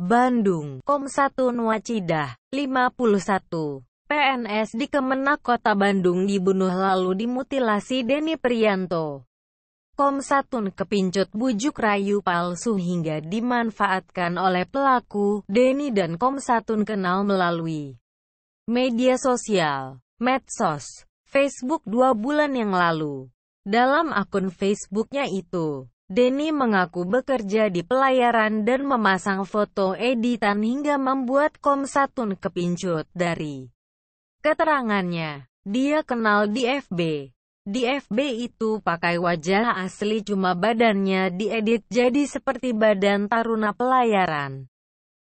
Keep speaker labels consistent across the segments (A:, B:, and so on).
A: Bandung, Kom 1 Nuacidah, 51. PNS di Kemenak Kota Bandung dibunuh lalu dimutilasi Deni Prianto. Komsatun kepincut bujuk rayu palsu hingga dimanfaatkan oleh pelaku, Deni dan Komsatun kenal melalui media sosial, medsos, Facebook dua bulan yang lalu. Dalam akun Facebooknya itu, Denny mengaku bekerja di pelayaran dan memasang foto editan hingga membuat Komsatun kepincut dari keterangannya. Dia kenal di FB. Di FB itu pakai wajah asli cuma badannya diedit jadi seperti badan taruna pelayaran.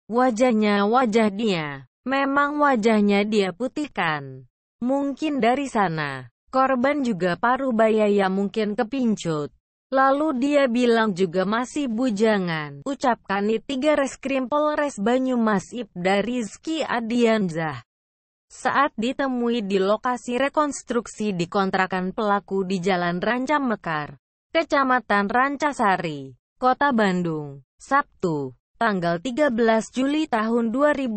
A: Wajahnya wajah dia. Memang wajahnya dia putihkan. Mungkin dari sana, korban juga paruh baya mungkin kepincut. Lalu dia bilang juga masih bujangan. Ucapkan tiga reskrim Polres Banyumas Ibda Rizky Adianzah. Saat ditemui di lokasi rekonstruksi di kontrakan pelaku di Jalan Ranca Mekar, Kecamatan Rancasari, Kota Bandung, Sabtu, tanggal 13 Juli tahun 2019.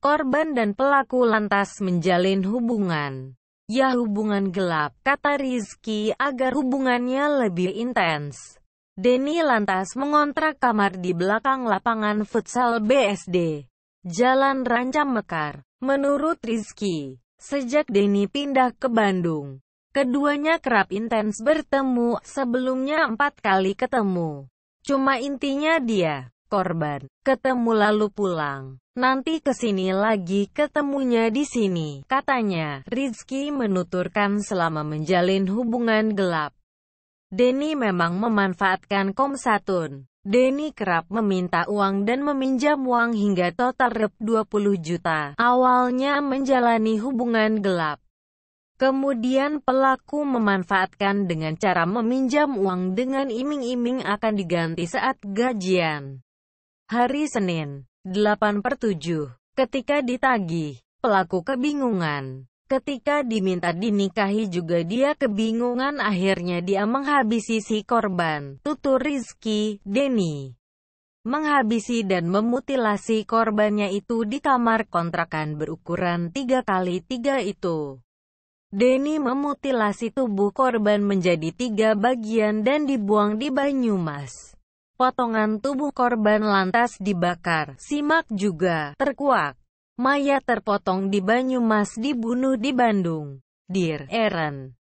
A: Korban dan pelaku lantas menjalin hubungan. Ya hubungan gelap, kata Rizky agar hubungannya lebih intens. Denny lantas mengontrak kamar di belakang lapangan futsal BSD. Jalan Rancam Mekar. Menurut Rizky, sejak Denny pindah ke Bandung, keduanya kerap intens bertemu, sebelumnya empat kali ketemu. Cuma intinya dia, korban, ketemu lalu pulang. Nanti kesini lagi ketemunya di sini, katanya. Rizky menuturkan selama menjalin hubungan gelap. Denny memang memanfaatkan Komsatun. Denny kerap meminta uang dan meminjam uang hingga total Rp 20 juta. Awalnya menjalani hubungan gelap. Kemudian pelaku memanfaatkan dengan cara meminjam uang dengan iming-iming akan diganti saat gajian. Hari Senin 8 per 7. Ketika ditagih, pelaku kebingungan. Ketika diminta dinikahi juga dia kebingungan akhirnya dia menghabisi si korban. Tutur Rizky, Denny. Menghabisi dan memutilasi korbannya itu di kamar kontrakan berukuran 3 kali 3 itu. Denny memutilasi tubuh korban menjadi tiga bagian dan dibuang di Banyumas. Potongan tubuh korban lantas dibakar. Simak juga, terkuak. Maya terpotong di Banyumas dibunuh di Bandung. Dear Aaron